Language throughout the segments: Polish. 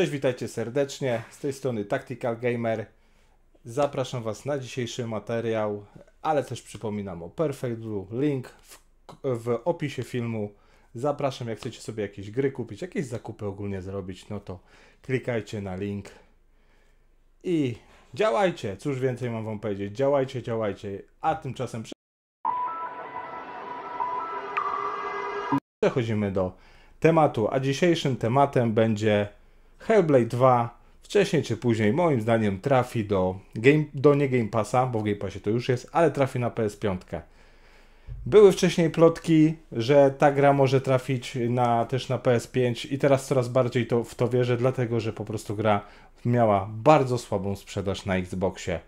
Cześć, witajcie serdecznie. Z tej strony Tactical Gamer. Zapraszam Was na dzisiejszy materiał, ale też przypominam o Perfect Blue. Link w, w opisie filmu. Zapraszam, jak chcecie sobie jakieś gry kupić, jakieś zakupy ogólnie zrobić, no to klikajcie na link i działajcie. Cóż więcej mam Wam powiedzieć? Działajcie, działajcie. A tymczasem przechodzimy do tematu, a dzisiejszym tematem będzie Hellblade 2 wcześniej czy później moim zdaniem trafi do, game, do nie Game Passa, bo w Game Passie to już jest, ale trafi na PS5. Były wcześniej plotki, że ta gra może trafić na, też na PS5 i teraz coraz bardziej to, w to wierzę, dlatego że po prostu gra miała bardzo słabą sprzedaż na Xboxie.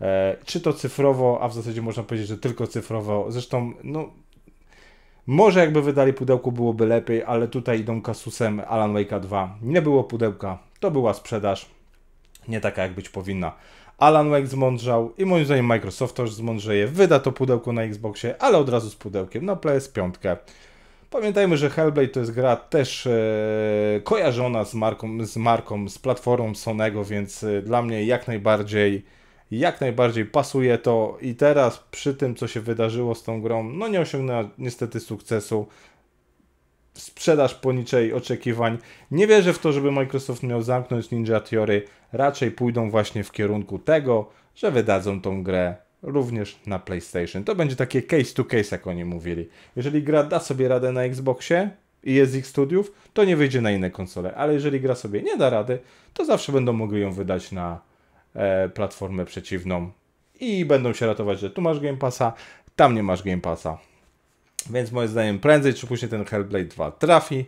E, czy to cyfrowo, a w zasadzie można powiedzieć, że tylko cyfrowo. Zresztą, no, może jakby wydali pudełko byłoby lepiej, ale tutaj idą kasusem Alan Wake 2. Nie było pudełka, to była sprzedaż, nie taka jak być powinna. Alan Wake zmądrzał i moim zdaniem Microsoft też zmądrzeje. Wyda to pudełko na Xboxie, ale od razu z pudełkiem na no, PS5. Pamiętajmy, że Hellblade to jest gra też e, kojarzona z marką, z marką, z platformą Sonego, więc e, dla mnie jak najbardziej jak najbardziej pasuje to i teraz przy tym, co się wydarzyło z tą grą, no nie osiągnęła niestety sukcesu. Sprzedaż poniczej oczekiwań. Nie wierzę w to, żeby Microsoft miał zamknąć Ninja Theory. Raczej pójdą właśnie w kierunku tego, że wydadzą tą grę również na PlayStation. To będzie takie case to case, jak oni mówili. Jeżeli gra da sobie radę na Xboxie i jest z ich studiów, to nie wyjdzie na inne konsole, ale jeżeli gra sobie nie da rady, to zawsze będą mogli ją wydać na E, platformę przeciwną i będą się ratować, że tu masz Game Passa, tam nie masz Game Passa. Więc moim zdaniem prędzej czy później ten Hellblade 2 trafi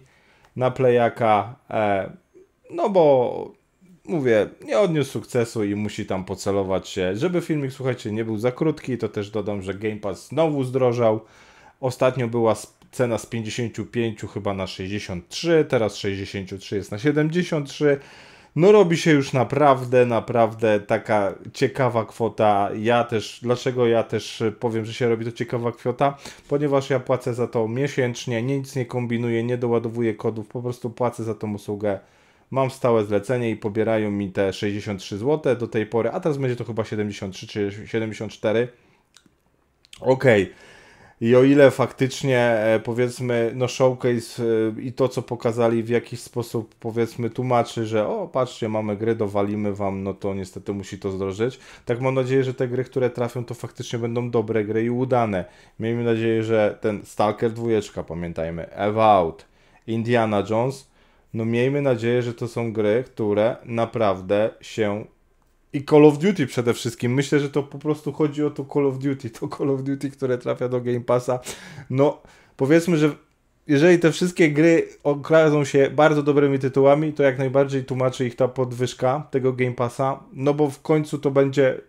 na playaka, e, no bo mówię, nie odniósł sukcesu i musi tam pocelować się. Żeby filmik, słuchajcie, nie był za krótki, to też dodam, że Game Pass znowu zdrożał. Ostatnio była cena z 55 chyba na 63, teraz 63 jest na 73 no robi się już naprawdę, naprawdę taka ciekawa kwota. Ja też, dlaczego ja też powiem, że się robi to ciekawa kwota? Ponieważ ja płacę za to miesięcznie, nic nie kombinuję, nie doładowuję kodów, po prostu płacę za tą usługę. Mam stałe zlecenie i pobierają mi te 63 zł do tej pory, a teraz będzie to chyba 73 czy 74. Okej. Okay i o ile faktycznie, e, powiedzmy, no showcase e, i to, co pokazali w jakiś sposób, powiedzmy, tłumaczy, że o, patrzcie, mamy gry, dowalimy wam, no to niestety musi to zdrożyć. Tak mam nadzieję, że te gry, które trafią, to faktycznie będą dobre gry i udane. Miejmy nadzieję, że ten Stalker 2, pamiętajmy, Out, Indiana Jones, no miejmy nadzieję, że to są gry, które naprawdę się i Call of Duty przede wszystkim. Myślę, że to po prostu chodzi o to Call of Duty. To Call of Duty, które trafia do Game Passa. No, powiedzmy, że jeżeli te wszystkie gry okazą się bardzo dobrymi tytułami, to jak najbardziej tłumaczy ich ta podwyżka tego Game Passa, no bo w końcu to będzie,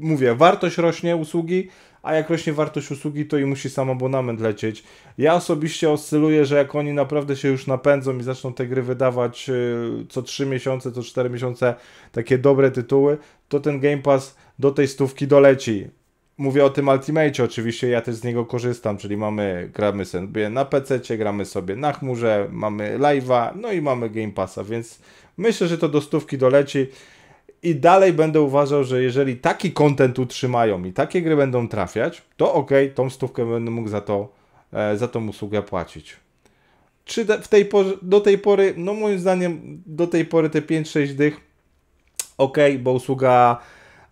mówię, wartość rośnie usługi, a jak rośnie wartość usługi, to i musi sam abonament lecieć. Ja osobiście oscyluję, że jak oni naprawdę się już napędzą i zaczną te gry wydawać y, co 3 miesiące, co 4 miesiące takie dobre tytuły, to ten Game Pass do tej stówki doleci. Mówię o tym Ultimate, oczywiście ja też z niego korzystam, czyli mamy, gramy sobie na PC, gramy sobie na chmurze, mamy live'a, no i mamy Game Passa, więc myślę, że to do stówki doleci. I dalej będę uważał, że jeżeli taki kontent utrzymają i takie gry będą trafiać, to ok, tą stówkę będę mógł za, to, e, za tą usługę płacić. Czy w tej porze, do tej pory, no moim zdaniem, do tej pory te 5-6 dych, ok, bo usługa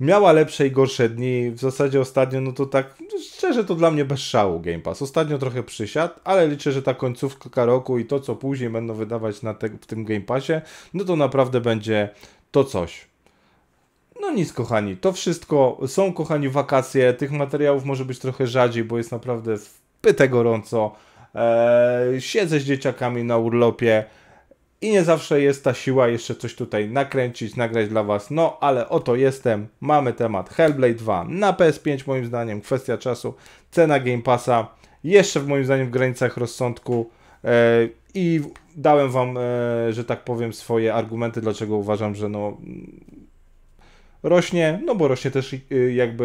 miała lepsze i gorsze dni. W zasadzie ostatnio, no to tak, no szczerze to dla mnie bez szału Game Pass. Ostatnio trochę przysiadł, ale liczę, że ta końcówka roku i to, co później będą wydawać na te, w tym Game Passie, no to naprawdę będzie to coś. No nic, kochani, to wszystko. Są, kochani, wakacje. Tych materiałów może być trochę rzadziej, bo jest naprawdę pyte gorąco. Eee, siedzę z dzieciakami na urlopie i nie zawsze jest ta siła jeszcze coś tutaj nakręcić, nagrać dla Was. No, ale oto jestem. Mamy temat Hellblade 2 na PS5 moim zdaniem. Kwestia czasu, cena Game Passa. Jeszcze w moim zdaniem w granicach rozsądku eee, i dałem Wam, eee, że tak powiem, swoje argumenty, dlaczego uważam, że no rośnie, no bo rośnie też y, jakby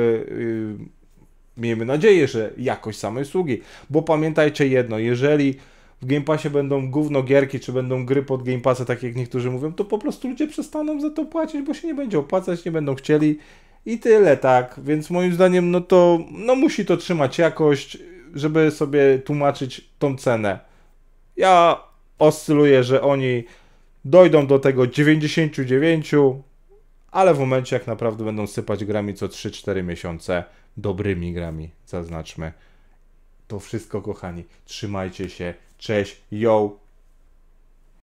y, miejmy nadzieję, że jakość samej usługi, bo pamiętajcie jedno, jeżeli w Game Passie będą gówno gierki, czy będą gry pod Game Passa, tak jak niektórzy mówią, to po prostu ludzie przestaną za to płacić, bo się nie będzie opłacać, nie będą chcieli i tyle, tak, więc moim zdaniem, no to, no musi to trzymać jakość, żeby sobie tłumaczyć tą cenę. Ja oscyluję, że oni dojdą do tego 99, ale w momencie jak naprawdę będą sypać grami co 3-4 miesiące, dobrymi grami, zaznaczmy. To wszystko, kochani. Trzymajcie się. Cześć, yo!